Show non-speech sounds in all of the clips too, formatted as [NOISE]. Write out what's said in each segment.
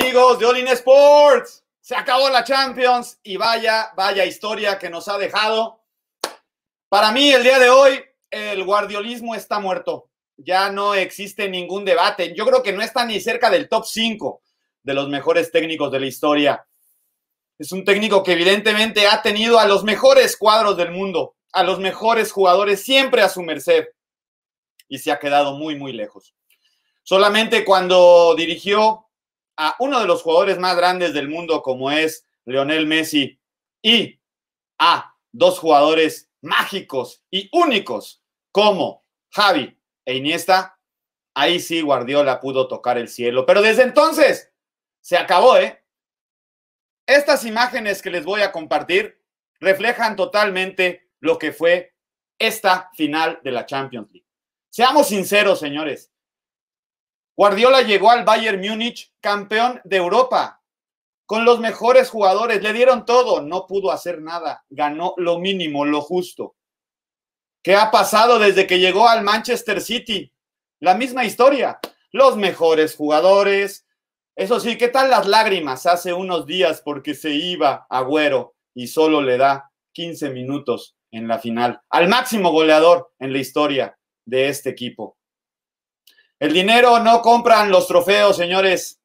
amigos de All In Sports. Se acabó la Champions y vaya, vaya historia que nos ha dejado. Para mí, el día de hoy, el guardiolismo está muerto. Ya no existe ningún debate. Yo creo que no está ni cerca del top 5 de los mejores técnicos de la historia. Es un técnico que evidentemente ha tenido a los mejores cuadros del mundo, a los mejores jugadores siempre a su merced y se ha quedado muy, muy lejos. Solamente cuando dirigió a uno de los jugadores más grandes del mundo como es Lionel Messi y a dos jugadores mágicos y únicos como Javi e Iniesta, ahí sí Guardiola pudo tocar el cielo. Pero desde entonces se acabó, ¿eh? Estas imágenes que les voy a compartir reflejan totalmente lo que fue esta final de la Champions League. Seamos sinceros, señores. Guardiola llegó al Bayern Múnich campeón de Europa, con los mejores jugadores, le dieron todo, no pudo hacer nada, ganó lo mínimo, lo justo. ¿Qué ha pasado desde que llegó al Manchester City? La misma historia, los mejores jugadores. Eso sí, ¿qué tal las lágrimas hace unos días porque se iba Agüero y solo le da 15 minutos en la final al máximo goleador en la historia de este equipo? El dinero no compran los trofeos, señores.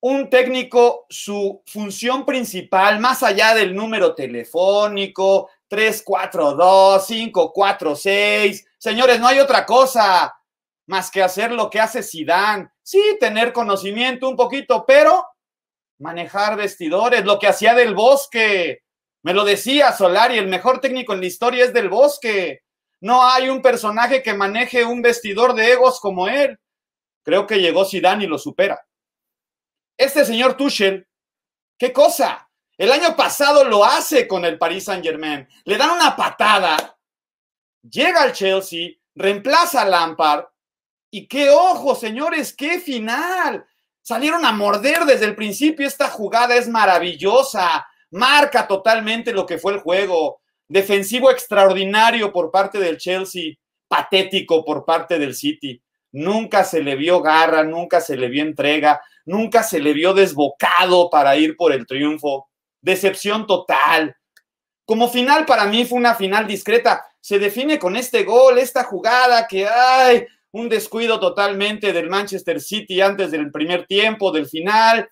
Un técnico, su función principal, más allá del número telefónico, 342, 546, señores, no hay otra cosa más que hacer lo que hace Sidán. Sí, tener conocimiento un poquito, pero manejar vestidores, lo que hacía del bosque. Me lo decía Solari, el mejor técnico en la historia es del bosque. No hay un personaje que maneje un vestidor de egos como él. Creo que llegó Zidane y lo supera. Este señor Tuchel, qué cosa. El año pasado lo hace con el Paris Saint-Germain. Le dan una patada, llega al Chelsea, reemplaza a Lampard. Y qué ojo, señores, qué final. Salieron a morder desde el principio. Esta jugada es maravillosa. Marca totalmente lo que fue el juego defensivo extraordinario por parte del Chelsea, patético por parte del City. Nunca se le vio garra, nunca se le vio entrega, nunca se le vio desbocado para ir por el triunfo. Decepción total. Como final para mí fue una final discreta. Se define con este gol, esta jugada que hay, un descuido totalmente del Manchester City antes del primer tiempo, del final.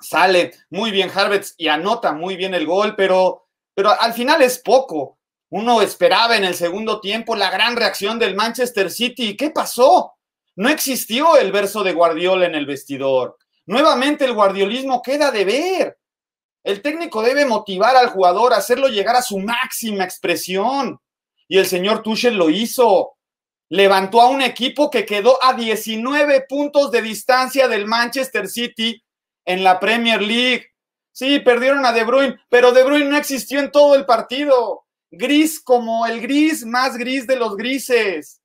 Sale muy bien Harvitz y anota muy bien el gol, pero pero al final es poco. Uno esperaba en el segundo tiempo la gran reacción del Manchester City. ¿Qué pasó? No existió el verso de Guardiola en el vestidor. Nuevamente el guardiolismo queda de ver. El técnico debe motivar al jugador, hacerlo llegar a su máxima expresión. Y el señor Tuchel lo hizo. Levantó a un equipo que quedó a 19 puntos de distancia del Manchester City en la Premier League. Sí, perdieron a De Bruyne, pero De Bruyne no existió en todo el partido. Gris como el gris más gris de los grises.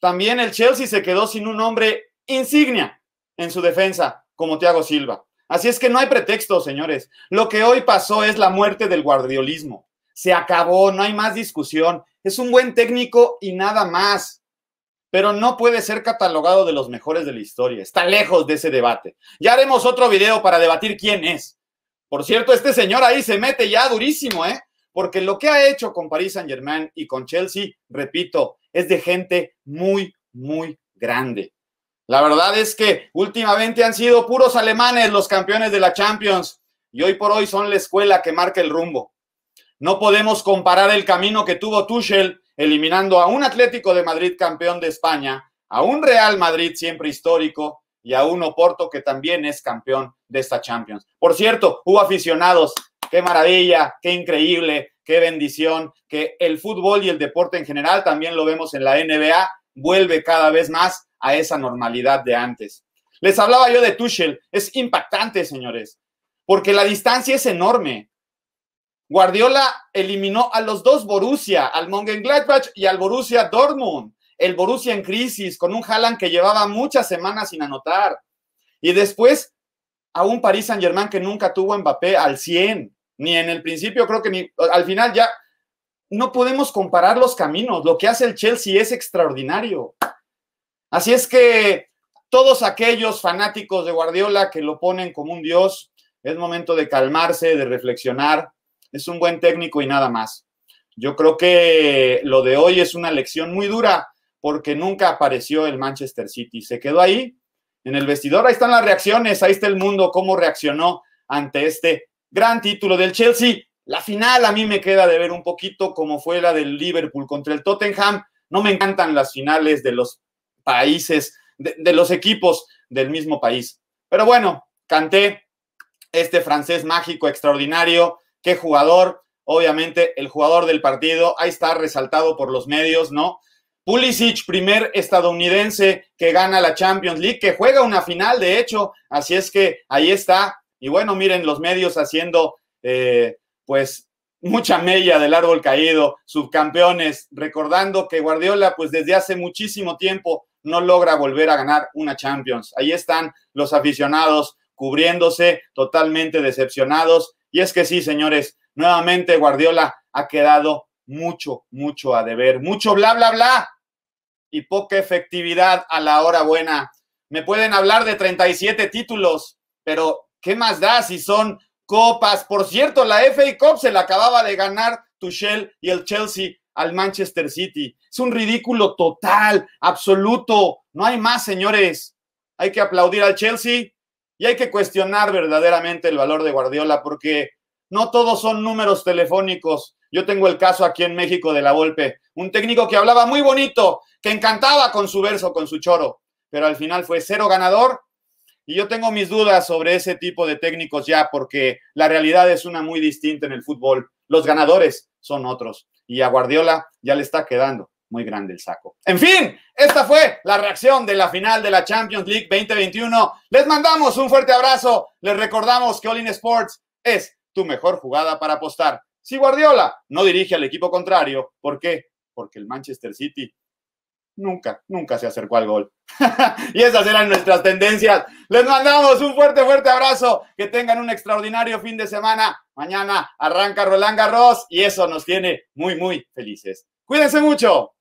También el Chelsea se quedó sin un hombre insignia en su defensa, como Thiago Silva. Así es que no hay pretexto, señores. Lo que hoy pasó es la muerte del guardiolismo. Se acabó, no hay más discusión. Es un buen técnico y nada más pero no puede ser catalogado de los mejores de la historia. Está lejos de ese debate. Ya haremos otro video para debatir quién es. Por cierto, este señor ahí se mete ya durísimo, ¿eh? Porque lo que ha hecho con Paris Saint Germain y con Chelsea, repito, es de gente muy, muy grande. La verdad es que últimamente han sido puros alemanes los campeones de la Champions y hoy por hoy son la escuela que marca el rumbo. No podemos comparar el camino que tuvo Tuchel eliminando a un Atlético de Madrid campeón de España, a un Real Madrid siempre histórico y a un Oporto que también es campeón de esta Champions. Por cierto, hubo aficionados, qué maravilla, qué increíble, qué bendición, que el fútbol y el deporte en general, también lo vemos en la NBA, vuelve cada vez más a esa normalidad de antes. Les hablaba yo de Tuchel, es impactante, señores, porque la distancia es enorme. Guardiola eliminó a los dos Borussia, al Mönchengladbach y al Borussia Dortmund. El Borussia en crisis, con un Haaland que llevaba muchas semanas sin anotar. Y después a un Paris Saint-Germain que nunca tuvo Mbappé al 100, ni en el principio, creo que ni al final ya no podemos comparar los caminos. Lo que hace el Chelsea es extraordinario. Así es que todos aquellos fanáticos de Guardiola que lo ponen como un dios, es momento de calmarse, de reflexionar es un buen técnico y nada más. Yo creo que lo de hoy es una lección muy dura porque nunca apareció el Manchester City. Se quedó ahí en el vestidor. Ahí están las reacciones, ahí está el mundo, cómo reaccionó ante este gran título del Chelsea. La final a mí me queda de ver un poquito como fue la del Liverpool contra el Tottenham. No me encantan las finales de los países, de, de los equipos del mismo país. Pero bueno, canté este francés mágico, extraordinario, qué jugador, obviamente el jugador del partido, ahí está resaltado por los medios, ¿no? Pulisic, primer estadounidense que gana la Champions League, que juega una final, de hecho, así es que ahí está. Y bueno, miren los medios haciendo, eh, pues, mucha mella del árbol caído, subcampeones, recordando que Guardiola, pues, desde hace muchísimo tiempo no logra volver a ganar una Champions. Ahí están los aficionados cubriéndose, totalmente decepcionados y es que sí, señores, nuevamente Guardiola ha quedado mucho, mucho a deber, mucho bla, bla, bla y poca efectividad a la hora buena. Me pueden hablar de 37 títulos, pero ¿qué más da si son copas? Por cierto, la FA Cup se la acababa de ganar Tuchel y el Chelsea al Manchester City. Es un ridículo total, absoluto. No hay más, señores. Hay que aplaudir al Chelsea y hay que cuestionar verdaderamente el valor de Guardiola porque no todos son números telefónicos. Yo tengo el caso aquí en México de La Volpe, un técnico que hablaba muy bonito, que encantaba con su verso, con su choro, pero al final fue cero ganador. Y yo tengo mis dudas sobre ese tipo de técnicos ya, porque la realidad es una muy distinta en el fútbol. Los ganadores son otros. Y a Guardiola ya le está quedando muy grande el saco. En fin, esta fue la reacción de la final de la Champions League 2021. Les mandamos un fuerte abrazo. Les recordamos que All in Sports es tu mejor jugada para apostar. Si Guardiola no dirige al equipo contrario, ¿por qué? Porque el Manchester City nunca, nunca se acercó al gol. [LAUGHS] y esas eran nuestras tendencias. Les mandamos un fuerte, fuerte abrazo. Que tengan un extraordinario fin de semana. Mañana arranca Roland Garros y eso nos tiene muy, muy felices. Cuídense mucho.